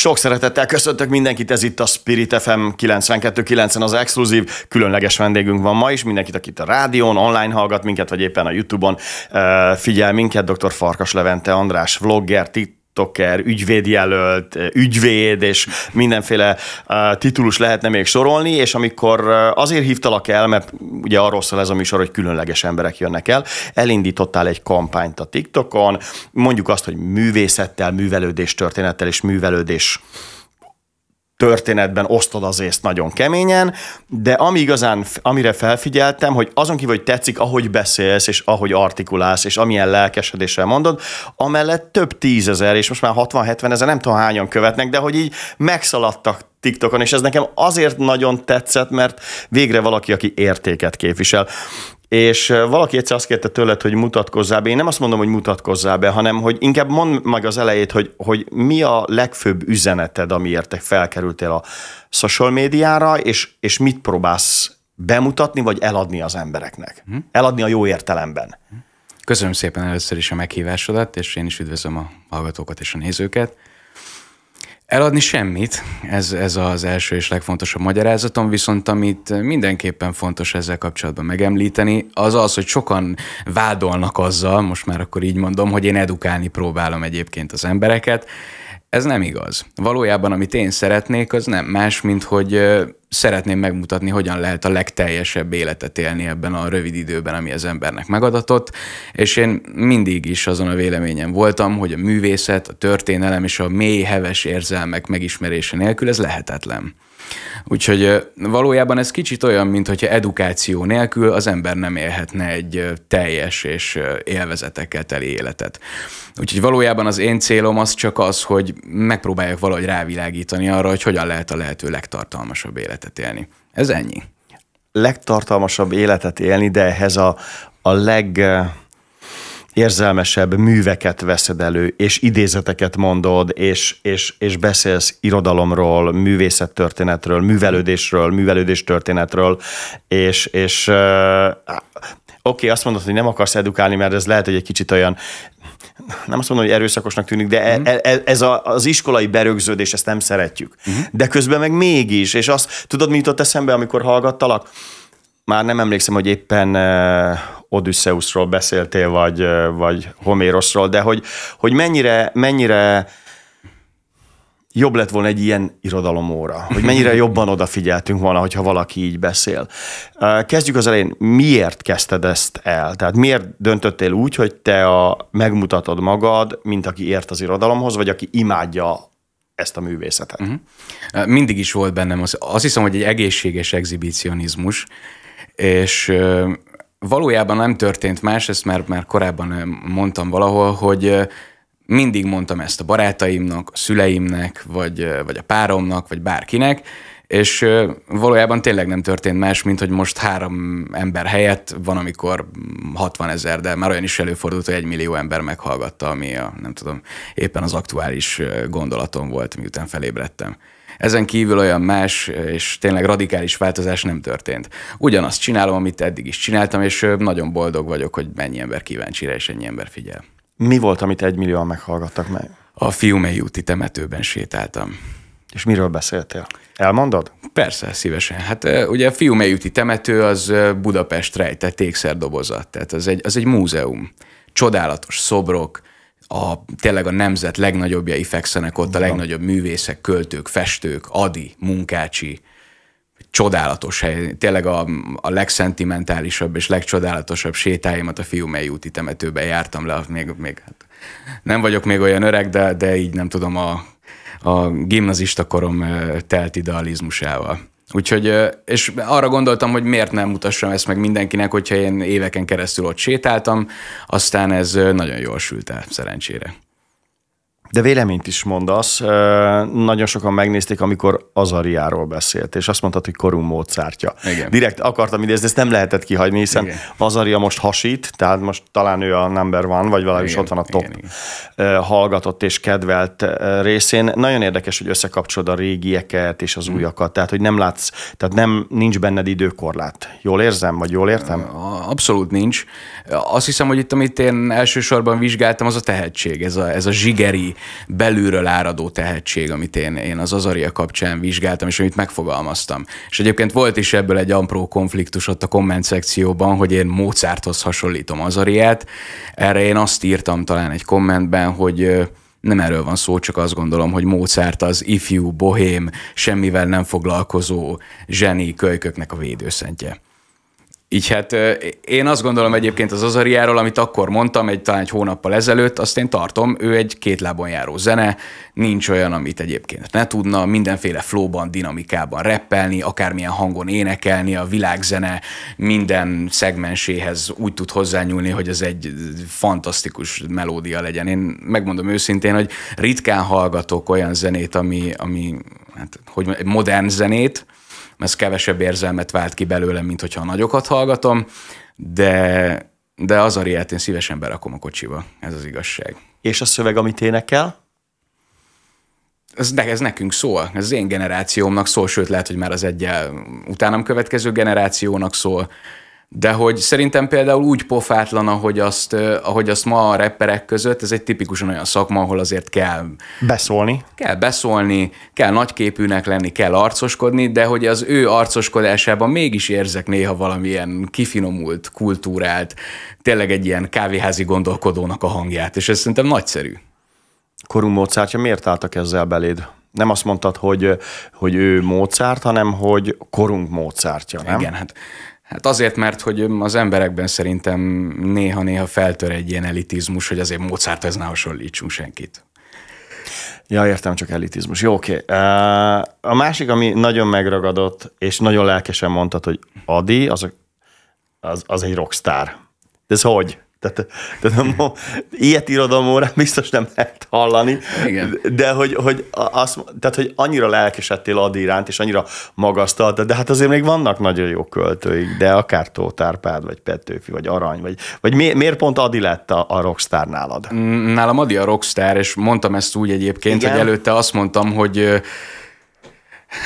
Sok szeretettel köszöntök mindenkit, ez itt a Spirit FM 92.9 az exkluzív. Különleges vendégünk van ma is, mindenkit, itt a rádión, online hallgat minket, vagy éppen a Youtube-on figyel minket, dr. Farkas Levente András, vlogger, tiktoker, ügyvédjelölt, ügyvéd, és mindenféle uh, titulus lehetne még sorolni, és amikor uh, azért hívtalak el, mert ugye arról szól ez a műsor, hogy különleges emberek jönnek el, elindítottál egy kampányt a TikTokon, mondjuk azt, hogy művészettel, művelődés történettel és művelődés történetben osztod az észt nagyon keményen, de ami igazán, amire felfigyeltem, hogy azon kívül, hogy tetszik, ahogy beszélsz, és ahogy artikulálsz, és amilyen lelkesedéssel mondod, amellett több tízezer, és most már 60-70 ezer, nem tudom hányan követnek, de hogy így megszaladtak TikTokon, és ez nekem azért nagyon tetszett, mert végre valaki, aki értéket képvisel és valaki egyszer azt kérte tőled, hogy mutatkozzál be. Én nem azt mondom, hogy mutatkozzál be, hanem hogy inkább mondd meg az elejét, hogy, hogy mi a legfőbb üzeneted, amiért te felkerültél a social médiára, és, és mit próbálsz bemutatni, vagy eladni az embereknek. Mhm. Eladni a jó értelemben. Mhm. Köszönöm szépen először is a meghívásodat, és én is üdvözlöm a hallgatókat és a nézőket. Eladni semmit, ez, ez az első és legfontosabb magyarázatom, viszont amit mindenképpen fontos ezzel kapcsolatban megemlíteni, az az, hogy sokan vádolnak azzal, most már akkor így mondom, hogy én edukálni próbálom egyébként az embereket, ez nem igaz. Valójában, amit én szeretnék, az nem más, mint hogy szeretném megmutatni, hogyan lehet a legteljesebb életet élni ebben a rövid időben, ami az embernek megadatott, és én mindig is azon a véleményen voltam, hogy a művészet, a történelem és a mély, heves érzelmek megismerése nélkül ez lehetetlen. Úgyhogy valójában ez kicsit olyan, mint hogyha edukáció nélkül az ember nem élhetne egy teljes és élvezetekkel teli életet. Úgyhogy valójában az én célom az csak az, hogy megpróbáljak valahogy rávilágítani arra, hogy hogyan lehet a lehető legtartalmasabb életet élni. Ez ennyi. Legtartalmasabb életet élni, de ehhez a, a leg érzelmesebb műveket veszed elő, és idézeteket mondod, és, és, és beszélsz irodalomról, művészettörténetről, művelődésről, művelődéstörténetről, és, és uh, oké, okay, azt mondod, hogy nem akarsz edukálni, mert ez lehet, hogy egy kicsit olyan, nem azt mondom, hogy erőszakosnak tűnik, de uh-huh. E, mhm. ez, e, ez a, az iskolai berögződés, ezt nem szeretjük. Uh-huh. De közben meg mégis, és azt tudod, mi jutott eszembe, amikor hallgattalak? Már nem emlékszem, hogy éppen Odysseusról beszéltél, vagy, vagy Homéroszról, de hogy, hogy mennyire, mennyire jobb lett volna egy ilyen irodalomóra, hogy mennyire jobban odafigyeltünk volna, hogyha valaki így beszél. Kezdjük az elején, miért kezdted ezt el? Tehát miért döntöttél úgy, hogy te a, megmutatod magad, mint aki ért az irodalomhoz, vagy aki imádja ezt a művészetet? Uh-huh. Mindig is volt bennem, az, azt hiszem, hogy egy egészséges exhibicionizmus, és valójában nem történt más, ezt már, már korábban mondtam valahol, hogy mindig mondtam ezt a barátaimnak, a szüleimnek, vagy, vagy a páromnak, vagy bárkinek, és valójában tényleg nem történt más, mint hogy most három ember helyett van, amikor 60 ezer, de már olyan is előfordult, hogy egy millió ember meghallgatta, ami a, nem tudom, éppen az aktuális gondolatom volt, miután felébredtem. Ezen kívül olyan más és tényleg radikális változás nem történt. Ugyanazt csinálom, amit eddig is csináltam, és nagyon boldog vagyok, hogy mennyi ember kíváncsi rá, és ennyi ember figyel. Mi volt, amit egymillióan meghallgattak meg? A Fiumei úti temetőben sétáltam. És miről beszéltél? Elmondod? Persze, szívesen. Hát ugye a Fiumei úti temető az Budapest rejtett ékszerdobozat, tehát az egy, az egy múzeum. Csodálatos szobrok, a, tényleg a nemzet legnagyobbjai fekszenek ott, a legnagyobb művészek, költők, festők, Adi, Munkácsi, csodálatos hely. Tényleg a, a legszentimentálisabb és legcsodálatosabb sétáimat a Fiumei úti temetőben jártam le, még, még hát nem vagyok még olyan öreg, de, de így nem tudom, a, a gimnazista korom eh, telt idealizmusával. Úgyhogy, és arra gondoltam, hogy miért nem mutassam ezt meg mindenkinek, hogyha én éveken keresztül ott sétáltam, aztán ez nagyon jól sült el, szerencsére. De véleményt is mondasz. Nagyon sokan megnézték, amikor Azariáról beszélt, és azt mondtad, hogy korunk módszártja. Igen. Direkt akartam idézni, ezt nem lehetett kihagyni, hiszen igen. Azaria most hasít, tehát most talán ő a number van, vagy valami igen, ott van a top igen, igen. hallgatott és kedvelt részén. Nagyon érdekes, hogy összekapcsolod a régieket és az hm. újakat, tehát hogy nem látsz, tehát nem nincs benned időkorlát. Jól érzem, vagy jól értem? Abszolút nincs. Azt hiszem, hogy itt, amit én elsősorban vizsgáltam, az a tehetség, ez a, ez a zsigeri, belülről áradó tehetség, amit én, én az Azaria kapcsán vizsgáltam, és amit megfogalmaztam. És egyébként volt is ebből egy ampró konfliktus ott a komment szekcióban, hogy én Mozarthoz hasonlítom Azariát. Erre én azt írtam talán egy kommentben, hogy nem erről van szó, csak azt gondolom, hogy Mozart az ifjú, bohém, semmivel nem foglalkozó zseni kölyköknek a védőszentje. Így hát én azt gondolom egyébként az Azariáról, amit akkor mondtam, egy talán egy hónappal ezelőtt, azt én tartom, ő egy két lábon járó zene, nincs olyan, amit egyébként ne tudna, mindenféle flóban, dinamikában reppelni, akármilyen hangon énekelni, a világzene minden szegmenséhez úgy tud hozzányúlni, hogy ez egy fantasztikus melódia legyen. Én megmondom őszintén, hogy ritkán hallgatok olyan zenét, ami, ami hát, hogy modern zenét, ez kevesebb érzelmet vált ki belőlem, mint hogyha a nagyokat hallgatom, de, de az riát én szívesen berakom a kocsiba, ez az igazság. És a szöveg, amit énekel? ez, ne, ez nekünk szól, ez az én generációmnak szól, sőt lehet, hogy már az egyel utánam következő generációnak szól. De hogy szerintem például úgy pofátlan, ahogy azt, ahogy azt ma a rapperek között, ez egy tipikusan olyan szakma, ahol azért kell... Beszólni. Kell beszólni, kell nagyképűnek lenni, kell arcoskodni, de hogy az ő arcoskodásában mégis érzek néha valamilyen kifinomult, kultúrált, tényleg egy ilyen kávéházi gondolkodónak a hangját, és ez szerintem nagyszerű. Korú Mozartja miért álltak ezzel beléd? Nem azt mondtad, hogy, hogy ő Mozart, hanem hogy korunk Mozartja, nem? Igen, hát Hát azért, mert hogy az emberekben szerintem néha-néha feltör egy ilyen elitizmus, hogy azért ez ne hasonlítsunk senkit. Ja, értem, csak elitizmus. Jó, oké. Okay. A másik, ami nagyon megragadott, és nagyon lelkesen mondtad, hogy Adi, az, a, az, az egy rockstar. De ez hogy? Tehát, tehát tudom, ilyet irodalmórán biztos nem lehet hallani, Igen. de hogy, hogy, az, tehát, hogy annyira lelkesedtél Adi iránt, és annyira magasztaltad, de, de hát azért még vannak nagyon jó költőik, de akár Tóth Árpád, vagy Petőfi, vagy Arany, vagy, vagy mi, miért pont Adi lett a, a rockstar nálad? Mm, nálam Adi a rockstar, és mondtam ezt úgy egyébként, Igen? hogy előtte azt mondtam, hogy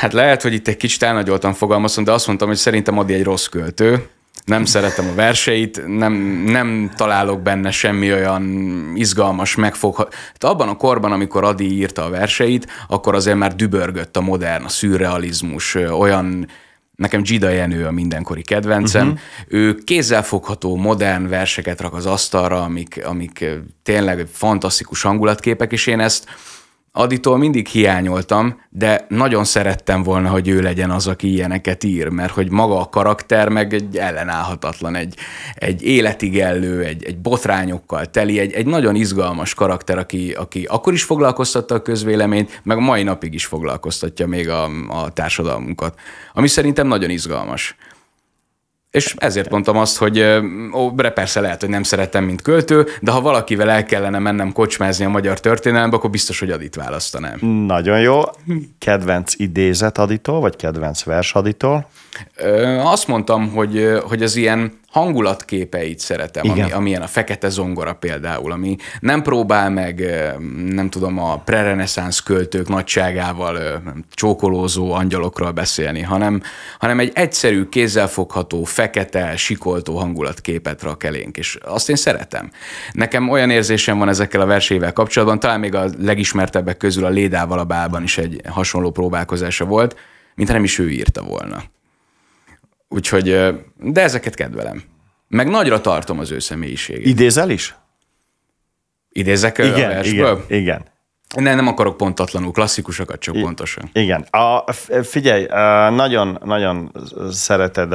Hát lehet, hogy itt egy kicsit elnagyoltan fogalmazom, de azt mondtam, hogy szerintem Adi egy rossz költő, nem szeretem a verseit, nem, nem találok benne semmi olyan izgalmas, megfogható. Hát abban a korban, amikor Adi írta a verseit, akkor azért már dübörgött a modern, a szürrealizmus, olyan nekem Gida Jenő a mindenkori kedvencem, uh-huh. ő kézzelfogható modern verseket rak az asztalra, amik, amik tényleg fantasztikus hangulatképek, és én ezt Aditól mindig hiányoltam, de nagyon szerettem volna, hogy ő legyen az, aki ilyeneket ír, mert hogy maga a karakter meg egy ellenállhatatlan, egy, egy életigellő, egy, egy botrányokkal teli, egy, egy nagyon izgalmas karakter, aki, aki akkor is foglalkoztatta a közvéleményt, meg mai napig is foglalkoztatja még a, a társadalmunkat, ami szerintem nagyon izgalmas. És ezért mondtam azt, hogy ó, persze lehet, hogy nem szeretem, mint költő, de ha valakivel el kellene mennem kocsmázni a magyar történelembe, akkor biztos, hogy Adit választanám. Nagyon jó. Kedvenc idézet Aditól, vagy kedvenc vers Aditól? Azt mondtam, hogy, hogy az ilyen hangulatképeit szeretem, Igen. ami, amilyen a Fekete Zongora például, ami nem próbál meg, nem tudom, a prereneszánsz költők nagyságával csókolózó angyalokról beszélni, hanem, hanem egy egyszerű, kézzelfogható, fekete, sikoltó hangulatképet rak elénk, és azt én szeretem. Nekem olyan érzésem van ezekkel a versével kapcsolatban, talán még a legismertebbek közül a Lédával a Bálban is egy hasonló próbálkozása volt, mintha nem is ő írta volna. Úgyhogy, de ezeket kedvelem. Meg nagyra tartom az ő személyiségét. Idézel is? Idézek igen, a versből? Igen, igen. nem nem akarok pontatlanul, klasszikusokat csak I- pontosan. Igen. A, figyelj, nagyon-nagyon szereted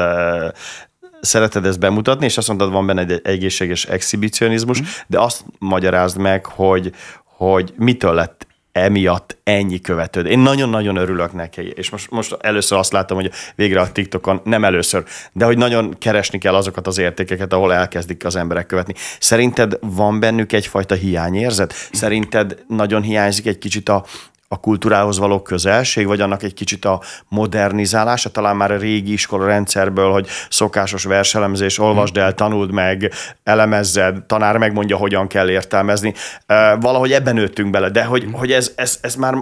szereted ezt bemutatni, és azt mondtad, van benne egy egészséges exhibicionizmus, mm. de azt magyarázd meg, hogy, hogy mitől lett emiatt ennyi követőd. Én nagyon-nagyon örülök neki, és most, most először azt látom, hogy végre a TikTokon, nem először, de hogy nagyon keresni kell azokat az értékeket, ahol elkezdik az emberek követni. Szerinted van bennük egyfajta hiányérzet? Szerinted nagyon hiányzik egy kicsit a, a kultúrához való közelség, vagy annak egy kicsit a modernizálása, talán már a régi iskola rendszerből, hogy szokásos verselemzés, olvasd el, tanuld meg, elemezzed, tanár megmondja, hogyan kell értelmezni. Valahogy ebben nőttünk bele, de hogy, hogy ez, ez, ez már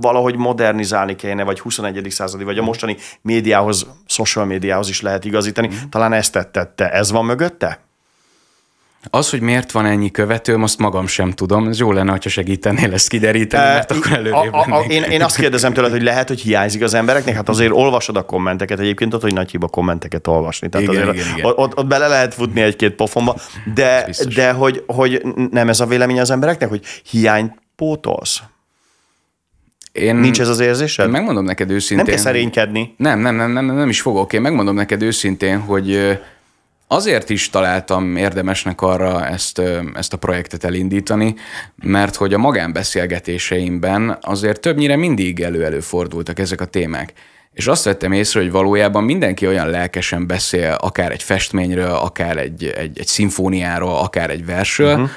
valahogy modernizálni kellene vagy 21. századi, vagy a mostani médiához, social médiához is lehet igazítani. Mhm. Talán ezt tette. Ez van mögötte? Az, hogy miért van ennyi követő, most magam sem tudom. Ez jó lenne, ha segítenél ezt kideríteni, mert akkor előrébb a, a, a, én, én azt kérdezem tőled, hogy lehet, hogy hiányzik az embereknek? Hát azért olvasod a kommenteket. Egyébként ott, hogy nagy hiba kommenteket olvasni. Tehát igen, azért igen, igen. Ott, ott bele lehet futni egy-két pofonba, de, de hogy, hogy nem ez a vélemény az embereknek, hogy hiány pótolsz? Én, Nincs ez az érzésed? Én megmondom neked őszintén. Nem kell szerénykedni. Nem, nem, nem, nem, nem is fogok. Én megmondom neked őszintén, hogy azért is találtam érdemesnek arra ezt, ezt a projektet elindítani, mert hogy a magánbeszélgetéseimben azért többnyire mindig elő-előfordultak ezek a témák. És azt vettem észre, hogy valójában mindenki olyan lelkesen beszél, akár egy festményről, akár egy, egy, egy szimfóniáról, akár egy versről, uh-huh.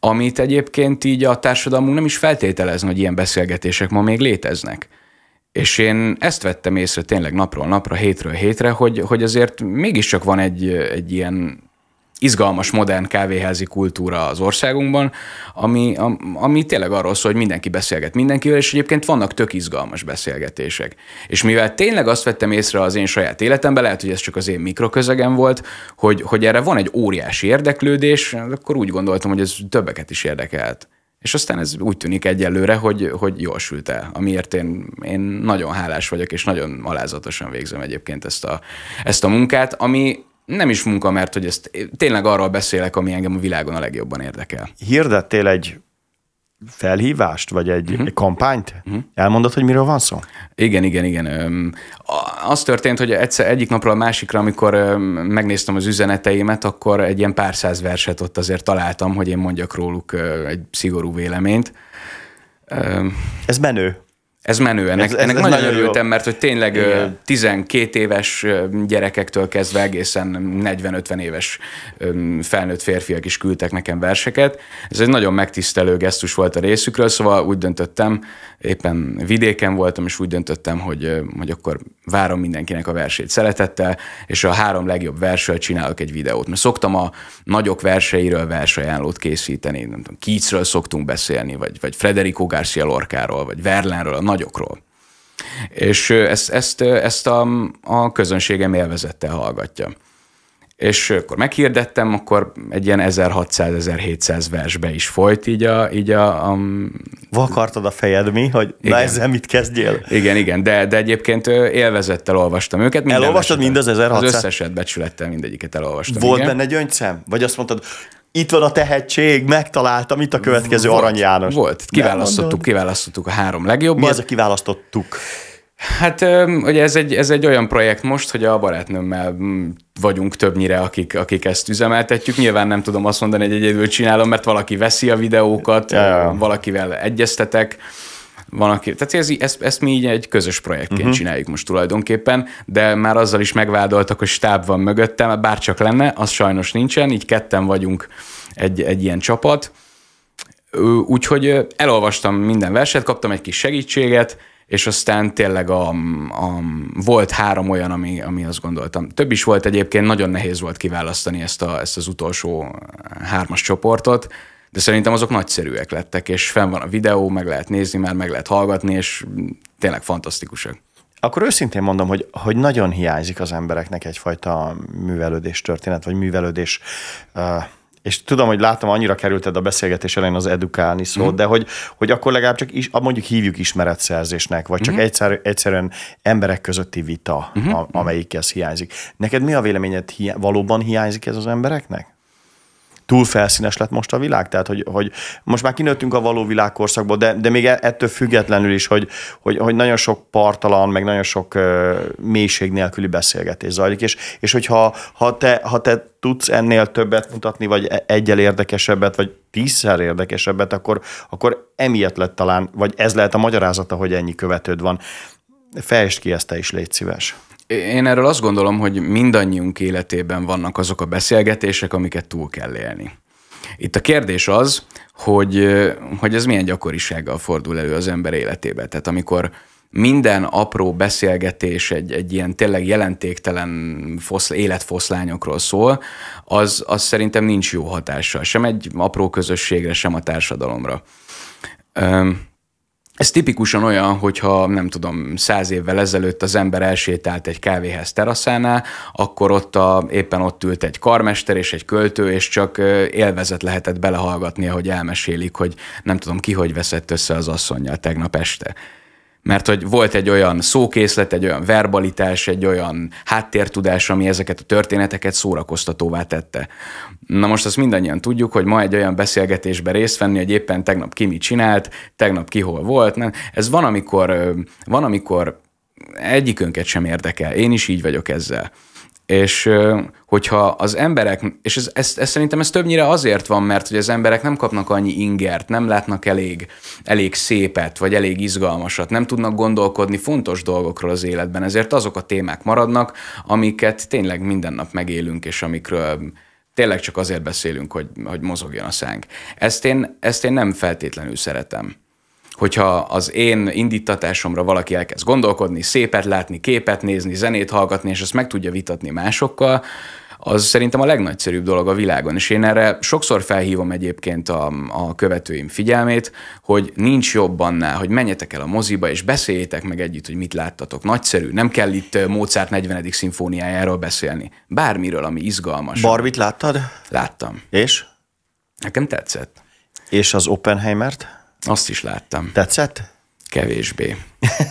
amit egyébként így a társadalmunk nem is feltételezne, hogy ilyen beszélgetések ma még léteznek. És én ezt vettem észre tényleg napról napra, hétről hétre, hogy, hogy azért mégiscsak van egy, egy ilyen izgalmas modern kávéházi kultúra az országunkban, ami, ami tényleg arról szól, hogy mindenki beszélget mindenkivel, és egyébként vannak tök izgalmas beszélgetések. És mivel tényleg azt vettem észre az én saját életemben, lehet, hogy ez csak az én mikroközegem volt, hogy, hogy erre van egy óriási érdeklődés, akkor úgy gondoltam, hogy ez többeket is érdekelt. És aztán ez úgy tűnik egyelőre, hogy, hogy jól sült el, amiért én, én nagyon hálás vagyok, és nagyon alázatosan végzem egyébként ezt a, ezt a munkát, ami nem is munka, mert hogy ezt tényleg arról beszélek, ami engem a világon a legjobban érdekel. Hirdettél egy felhívást, vagy egy, uh-huh. egy kampányt? Uh-huh. Elmondod, hogy miről van szó? Igen, igen, igen. Az történt, hogy egyszer egyik napról a másikra, amikor megnéztem az üzeneteimet, akkor egy ilyen pár száz verset ott azért találtam, hogy én mondjak róluk egy szigorú véleményt. Ez menő. Ez menő, ennek, ez, ez, ennek ez nagyon, nagyon örültem, mert hogy tényleg Igen. 12 éves gyerekektől kezdve egészen 40-50 éves felnőtt férfiak is küldtek nekem verseket. Ez egy nagyon megtisztelő gesztus volt a részükről, szóval úgy döntöttem, éppen vidéken voltam, és úgy döntöttem, hogy, hogy akkor várom mindenkinek a versét szeretettel, és a három legjobb versről csinálok egy videót. Mert szoktam a nagyok verseiről versajánlót készíteni, nem tudom, Keatsről szoktunk beszélni, vagy, vagy Frederico Garcia Lorcáról, vagy Verlánról, a nagyokról. És ezt, ezt, ezt a, a közönségem élvezettel hallgatja és akkor meghirdettem, akkor egy ilyen 1600-1700 versbe is folyt, így a... Így a, a Vakartad a fejed mi, hogy igen. na ezzel mit kezdjél? Igen, igen, de, de egyébként élvezettel olvastam őket. Minden Elolvastad mind az 1600? Az összeset becsülettel mindegyiket elolvastam. Volt igen. benne gyöngycem? Vagy azt mondtad, itt van a tehetség, megtaláltam, itt a következő volt, Arany János. Volt, kiválasztottuk, kiválasztottuk a három legjobbat. Mi az a kiválasztottuk? Hát ugye ez egy, ez egy olyan projekt most, hogy a barátnőmmel mm, vagyunk többnyire, akik, akik ezt üzemeltetjük. Nyilván nem tudom azt mondani, hogy egyedül csinálom, mert valaki veszi a videókat, ja. valakivel egyeztetek, van, aki, tehát ez, ezt, ezt mi így egy közös projektként uh-huh. csináljuk most tulajdonképpen, de már azzal is megvádoltak, hogy stáb van mögöttem, bár csak lenne, az sajnos nincsen, így ketten vagyunk egy, egy ilyen csapat. Úgyhogy elolvastam minden verset, kaptam egy kis segítséget, és aztán tényleg a, a, volt három olyan, ami, ami azt gondoltam. Több is volt egyébként, nagyon nehéz volt kiválasztani ezt, a, ezt az utolsó eh, hármas csoportot, de szerintem azok nagyszerűek lettek, és fenn van a videó, meg lehet nézni, már meg lehet hallgatni, és tényleg fantasztikusak. Akkor őszintén mondom, hogy, hogy nagyon hiányzik az embereknek egyfajta művelődés történet, vagy művelődés uh, és tudom, hogy látom, annyira kerülted a beszélgetés elején az edukálni szót, mm. de hogy, hogy akkor legalább csak is, mondjuk hívjuk ismeretszerzésnek, vagy csak mm. egyszer, egyszerűen emberek közötti vita, mm. a, amelyik ez hiányzik. Neked mi a véleményed, hi, valóban hiányzik ez az embereknek? túl felszínes lett most a világ? Tehát, hogy, hogy most már kinőttünk a való világkorszakból, de, de még e, ettől függetlenül is, hogy, hogy, hogy nagyon sok partalan, meg nagyon sok uh, mélység nélküli beszélgetés zajlik, és, és hogyha ha te, ha te tudsz ennél többet mutatni, vagy e, egyel érdekesebbet, vagy tízszer érdekesebbet, akkor, akkor emiatt lett talán, vagy ez lehet a magyarázata, hogy ennyi követőd van. Fejtsd ki ezt te is, légy szíves. Én erről azt gondolom, hogy mindannyiunk életében vannak azok a beszélgetések, amiket túl kell élni. Itt a kérdés az, hogy, hogy ez milyen gyakorisággal fordul elő az ember életébe. Tehát amikor minden apró beszélgetés egy, egy ilyen tényleg jelentéktelen foszl, életfoszlányokról szól, az, az szerintem nincs jó hatással, sem egy apró közösségre, sem a társadalomra. Ez tipikusan olyan, hogyha nem tudom, száz évvel ezelőtt az ember elsétált egy kávéház teraszánál, akkor ott a, éppen ott ült egy karmester és egy költő, és csak élvezet lehetett belehallgatni, hogy elmesélik, hogy nem tudom ki, hogy veszett össze az asszonyjal tegnap este mert hogy volt egy olyan szókészlet, egy olyan verbalitás, egy olyan háttértudás, ami ezeket a történeteket szórakoztatóvá tette. Na most azt mindannyian tudjuk, hogy ma egy olyan beszélgetésben részt venni, hogy éppen tegnap ki mit csinált, tegnap ki hol volt. Nem? Ez van amikor, van, amikor egyikönket sem érdekel. Én is így vagyok ezzel. És hogyha az emberek, és ez, ez, ez szerintem ez többnyire azért van, mert hogy az emberek nem kapnak annyi ingert, nem látnak elég, elég szépet, vagy elég izgalmasat, nem tudnak gondolkodni fontos dolgokról az életben, ezért azok a témák maradnak, amiket tényleg minden nap megélünk, és amikről tényleg csak azért beszélünk, hogy, hogy mozogjon a szánk. Ezt én, ezt én nem feltétlenül szeretem hogyha az én indítatásomra valaki elkezd gondolkodni, szépet látni, képet nézni, zenét hallgatni, és ezt meg tudja vitatni másokkal, az szerintem a legnagyszerűbb dolog a világon. És én erre sokszor felhívom egyébként a, a követőim figyelmét, hogy nincs jobb annál, hogy menjetek el a moziba, és beszéljétek meg együtt, hogy mit láttatok. Nagyszerű. Nem kell itt Mozart 40. szimfóniájáról beszélni. Bármiről, ami izgalmas. Barbit láttad? Láttam. És? Nekem tetszett. És az Oppenheimert? Azt is láttam. Tetszett? Kevésbé.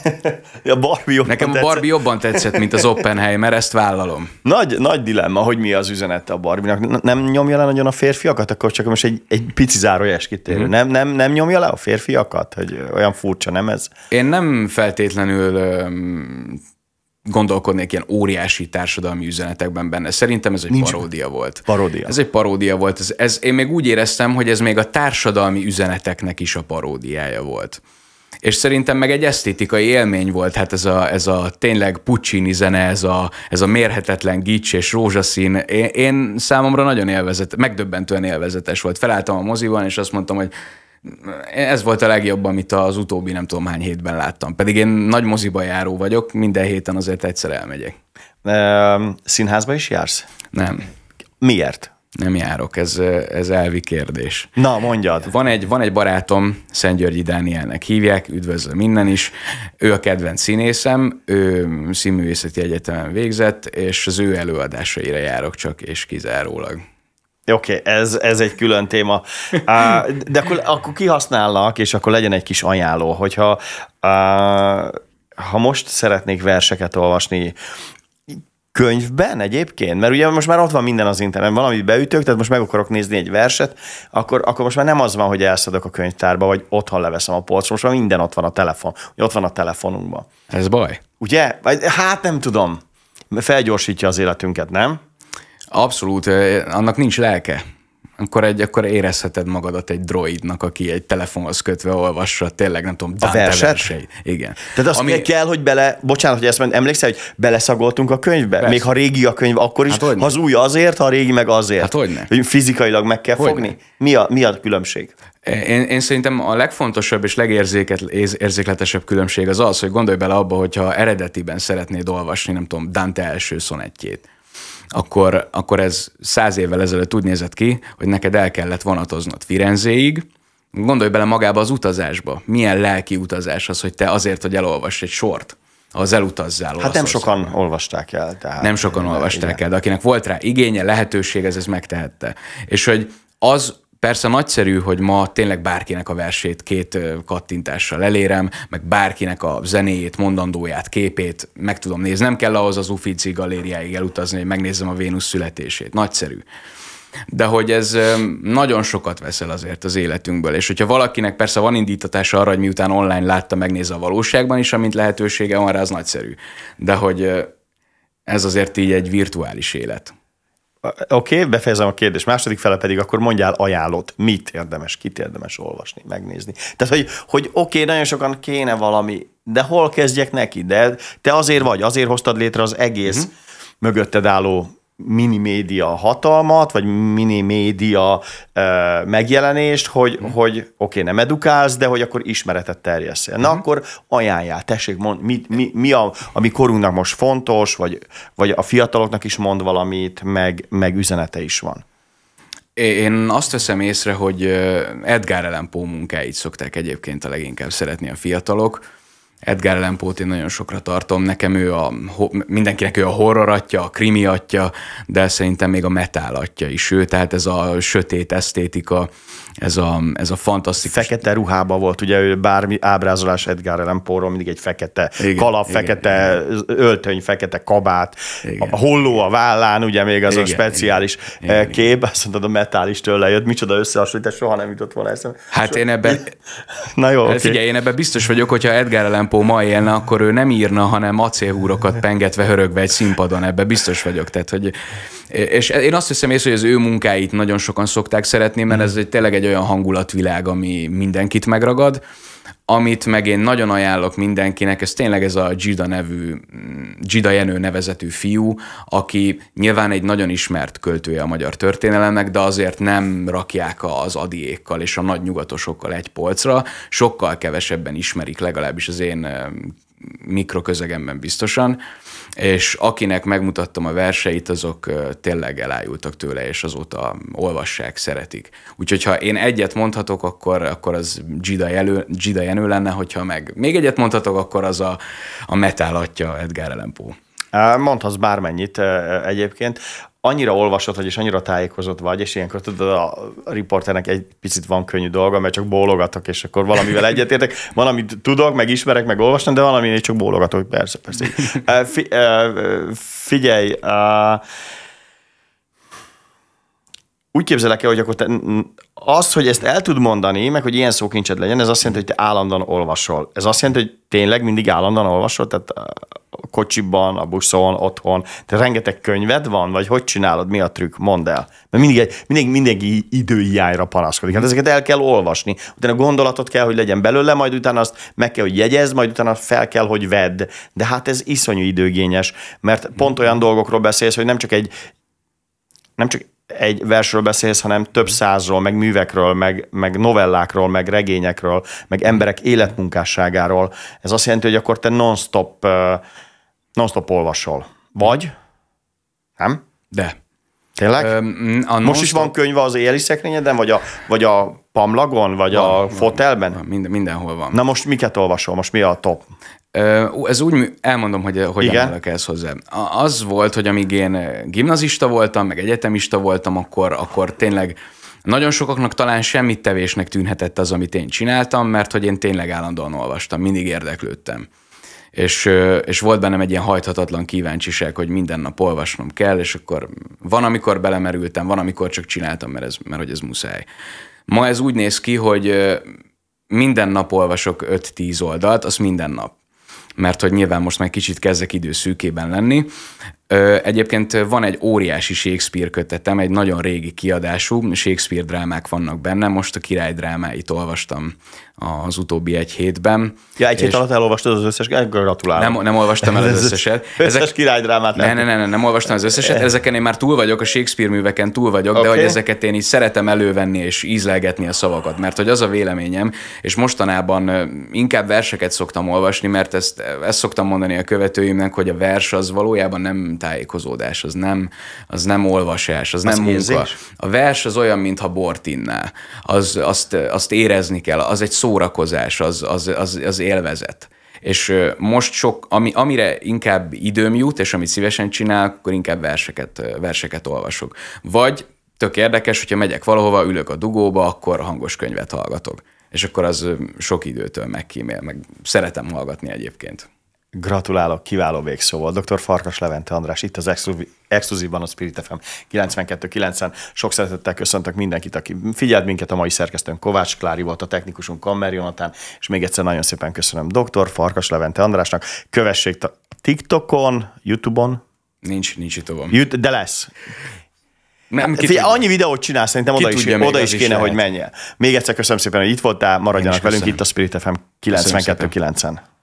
a Barbie jobban Nekem tetszett. a Barbie jobban tetszett, mint az Oppenheimer, ezt vállalom. Nagy, nagy dilemma, hogy mi az üzenete a Barbie-nak. Nem nyomja le nagyon a férfiakat? Akkor csak most egy, egy pici zárójás kitérő. Mm. Nem, nem, nem nyomja le a férfiakat? Hogy olyan furcsa, nem ez? Én nem feltétlenül öm, gondolkodnék ilyen óriási társadalmi üzenetekben benne. Szerintem ez egy Nincs paródia volt. Paródia. Ez egy paródia volt. Ez, ez, én még úgy éreztem, hogy ez még a társadalmi üzeneteknek is a paródiája volt. És szerintem meg egy esztétikai élmény volt, hát ez a, ez a tényleg Puccini zene, ez a, ez a mérhetetlen gics és rózsaszín. Én, én számomra nagyon élvezet, megdöbbentően élvezetes volt. Felálltam a moziban, és azt mondtam, hogy ez volt a legjobb, amit az utóbbi nem tudom hány hétben láttam. Pedig én nagy moziba járó vagyok, minden héten azért egyszer elmegyek. Színházba is jársz? Nem. Miért? Nem járok, ez, ez elvi kérdés. Na, mondjad. Van egy, van egy barátom, Györgyi Dánielnek hívják, üdvözlöm minden is. Ő a kedvenc színészem, ő színművészeti egyetemen végzett, és az ő előadásaira járok csak és kizárólag. Oké, okay, ez, ez egy külön téma. De akkor, akkor kihasználnak, és akkor legyen egy kis ajánló, hogyha ha most szeretnék verseket olvasni, könyvben egyébként? Mert ugye most már ott van minden az interneten, valamit beütök, tehát most meg akarok nézni egy verset, akkor, akkor most már nem az van, hogy elszedek a könyvtárba, vagy otthon leveszem a polcot, most már minden ott van a telefon, ott van a telefonunkban. Ez baj. Ugye? Hát nem tudom. Felgyorsítja az életünket, nem? Abszolút, annak nincs lelke. Akkor, egy, akkor érezheted magadat egy droidnak, aki egy telefonhoz kötve olvassa, tényleg nem tudom, Dante a verset? verseit. Igen. Tehát azt Ami... kell, hogy bele, bocsánat, hogy ezt mondjam, emlékszel, hogy beleszagoltunk a könyvbe? Persze. Még ha régi a könyv, akkor is, hát, ha az új azért, ha a régi meg azért. Hát ne? Hogy fizikailag meg kell hogy fogni. Mi a, mi a különbség? Én, én szerintem a legfontosabb és legérzékletesebb különbség az az, hogy gondolj bele abba, hogyha eredetiben szeretnéd olvasni, nem tudom, Dante első szonettjét, akkor, akkor ez száz évvel ezelőtt úgy nézett ki, hogy neked el kellett vonatoznod Firenzéig, gondolj bele magába az utazásba. Milyen lelki utazás az, hogy te azért, hogy elolvass egy sort, az elutazzál. Hát nem sokan szóval. olvasták el. Tehát, nem sokan olvasták igen. el, de akinek volt rá igénye, lehetőség, ez, ez megtehette. És hogy az Persze nagyszerű, hogy ma tényleg bárkinek a versét két kattintással elérem, meg bárkinek a zenéjét, mondandóját, képét meg tudom nézni. Nem kell ahhoz az Uffizi galériáig elutazni, hogy megnézzem a Vénusz születését. Nagyszerű. De hogy ez nagyon sokat veszel azért az életünkből, és hogyha valakinek persze van indítatása arra, hogy miután online látta, megnézze a valóságban is, amint lehetősége van rá, az nagyszerű. De hogy ez azért így egy virtuális élet. Oké, okay, befejezem a kérdést. Második fele pedig akkor mondjál ajánlót. Mit érdemes, kit érdemes olvasni, megnézni. Tehát, hogy, hogy oké, okay, nagyon sokan kéne valami, de hol kezdjek neki? De te azért vagy, azért hoztad létre az egész uh-huh. mögötted álló mini média hatalmat, vagy mini média ö, megjelenést, hogy, mm. hogy oké, okay, nem edukálsz, de hogy akkor ismeretet terjeszél. Na mm. akkor ajánljál, tessék, mond, mi, mi, mi a, ami korunknak most fontos, vagy, vagy a fiataloknak is mond valamit, meg, meg üzenete is van. Én azt veszem észre, hogy Edgar Allan Poe munkáit szokták egyébként a leginkább szeretni a fiatalok, Edgar Allan Poe-t én nagyon sokra tartom. Nekem ő a, mindenkinek ő a horror atya, a krimi atya, de szerintem még a metal atya is ő, tehát ez a sötét esztétika, ez a, ez a fantasztikus... Fekete ruhába volt, ugye ő bármi ábrázolás Edgar Allan poe mindig egy fekete igen, kalap, igen, fekete igen. öltöny, fekete kabát, igen. a holló a vállán, ugye még az igen, a speciális igen, eh, kép, igen. azt mondod a metál is tőle jött, micsoda összehasonlítás, soha nem jutott volna eszembe. Hát so... én ebben... Na jó, hát okay. figyelj, én ebben biztos vagyok, hogyha Edgar Allan tempó ma élne, akkor ő nem írna, hanem acélhúrokat pengetve hörögve egy színpadon, ebbe biztos vagyok. Tehát, hogy, és én azt hiszem észre, hogy az ő munkáit nagyon sokan szokták szeretni, mert ez egy, tényleg egy olyan hangulatvilág, ami mindenkit megragad. Amit meg én nagyon ajánlok mindenkinek, ez tényleg ez a Gida nevű, Gida mm, Jenő nevezetű fiú, aki nyilván egy nagyon ismert költője a magyar történelemnek, de azért nem rakják az adiékkal és a nagy nyugatosokkal egy polcra, sokkal kevesebben ismerik legalábbis az én mikroközegemben biztosan, és akinek megmutattam a verseit, azok tényleg elájultak tőle, és azóta olvassák, szeretik. Úgyhogy ha én egyet mondhatok, akkor, akkor az Gida, Jenő lenne, hogyha meg még egyet mondhatok, akkor az a, a metal atya Edgar Allan Poe. Mondhatsz bármennyit egyébként annyira olvasott vagy, és annyira tájékozott vagy, és ilyenkor tudod, a riporternek egy picit van könnyű dolga, mert csak bólogatok, és akkor valamivel egyetértek, valamit tudok, meg ismerek, meg olvastam, de valami csak bólogatok, persze, persze. Figyelj, úgy képzelek el, hogy akkor te, az, hogy ezt el tud mondani, meg hogy ilyen szókincsed legyen, ez azt jelenti, hogy te állandóan olvasol. Ez azt jelenti, hogy tényleg mindig állandóan olvasol, tehát a kocsiban, a buszon, otthon, te rengeteg könyved van, vagy hogy csinálod, mi a trükk, mondd el. Mert mindig, mindig, mindig időjájra panaszkodik. Hát ezeket el kell olvasni, utána gondolatot kell, hogy legyen belőle, majd utána azt meg kell, hogy jegyez, majd utána fel kell, hogy vedd. De hát ez iszonyú időgényes, mert pont olyan dolgokról beszélsz, hogy nem csak egy nem csak egy versről beszélsz, hanem több mm. százról, meg művekről, meg, meg novellákról, meg regényekről, meg emberek életmunkásságáról. Ez azt jelenti, hogy akkor te non-stop, non-stop olvasol. Vagy? Nem? De. Tényleg? Ö, a Most is van könyv az éli szekrényeden, vagy a, vagy a pamlagon, vagy van, a fotelben? Van, minden, mindenhol van. Na most miket olvasol? Most mi a top? Ez úgy elmondom, hogy hogyan Igen. állok ez hozzá. Az volt, hogy amíg én gimnazista voltam, meg egyetemista voltam, akkor, akkor tényleg nagyon sokaknak talán semmit tevésnek tűnhetett az, amit én csináltam, mert hogy én tényleg állandóan olvastam, mindig érdeklődtem. És, és volt bennem egy ilyen hajthatatlan kíváncsiság, hogy minden nap olvasnom kell, és akkor van, amikor belemerültem, van, amikor csak csináltam, mert, ez, mert hogy ez muszáj. Ma ez úgy néz ki, hogy minden nap olvasok 5-10 oldalt, az minden nap mert hogy nyilván most már kicsit kezdek időszűkében lenni, Egyébként van egy óriási Shakespeare kötetem, egy nagyon régi kiadású, Shakespeare drámák vannak benne, most a király drámáit olvastam az utóbbi egy hétben. Ja, egy hét alatt elolvastad az összes, eh, gratulálok. Nem, nem olvastam el az összeset. Ezek, összes drámát nem. Ne, ne, ne, nem olvastam az összeset, eh. ezeken én már túl vagyok, a Shakespeare műveken túl vagyok, okay. de hogy ezeket én is szeretem elővenni és ízlegetni a szavakat, mert hogy az a véleményem, és mostanában inkább verseket szoktam olvasni, mert ezt, ezt szoktam mondani a követőimnek, hogy a vers az valójában nem tájékozódás, az nem, az nem olvasás, az, az nem érzés? munka. A vers az olyan, mintha bort innál. Az, azt, azt érezni kell, az egy szórakozás, az, az, az, az élvezet. És most sok, ami, amire inkább időm jut, és amit szívesen csinálok, akkor inkább verseket, verseket olvasok. Vagy tök érdekes, hogyha megyek valahova, ülök a dugóba, akkor hangos könyvet hallgatok. És akkor az sok időtől megkímél, meg szeretem hallgatni egyébként. Gratulálok, kiváló volt. Dr. Farkas Levente András itt az exkluzívban a Spirit FM 92.9-en. Sok szeretettel köszöntök mindenkit, aki figyelt minket. A mai szerkesztőnk Kovács Klári volt, a technikusunk Kammer Jonatán, és még egyszer nagyon szépen köszönöm Dr. Farkas Levente Andrásnak. Kövessék a TikTokon, YouTube-on. Nincs, nincs YouTube-on. De lesz. Nem, ki Figyelj, annyi videót csinálsz, szerintem oda is, oda is kéne, is hogy menje. Még egyszer köszönöm szépen, hogy itt voltál, maradjanak velünk köszönöm. itt a Spirit FM 92.9-en.